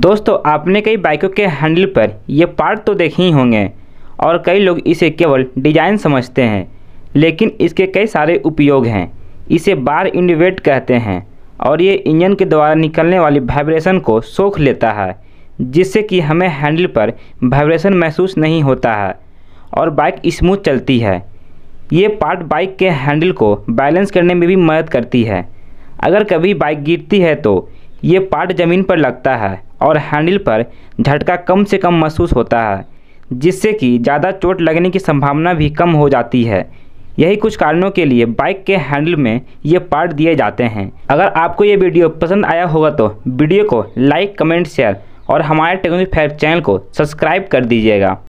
दोस्तों आपने कई बाइकों के हैंडल पर ये पार्ट तो देखे ही होंगे और कई लोग इसे केवल डिजाइन समझते हैं लेकिन इसके कई सारे उपयोग हैं इसे बार इंडिवेट कहते हैं और ये इंजन के द्वारा निकलने वाली वाइब्रेशन को सोख लेता है जिससे कि हमें हैंडल पर वाइब्रेशन महसूस नहीं होता है और बाइक स्मूथ चलती है ये पार्ट बाइक के हैंडल को बैलेंस करने में भी मदद करती है अगर कभी बाइक गिरती है तो ये पार्ट ज़मीन पर लगता है और हैंडल पर झटका कम से कम महसूस होता है जिससे कि ज़्यादा चोट लगने की संभावना भी कम हो जाती है यही कुछ कारणों के लिए बाइक के हैंडल में ये पार्ट दिए जाते हैं अगर आपको ये वीडियो पसंद आया होगा तो वीडियो को लाइक कमेंट शेयर और हमारे टेक्नोलॉजी फैक्ट चैनल को सब्सक्राइब कर दीजिएगा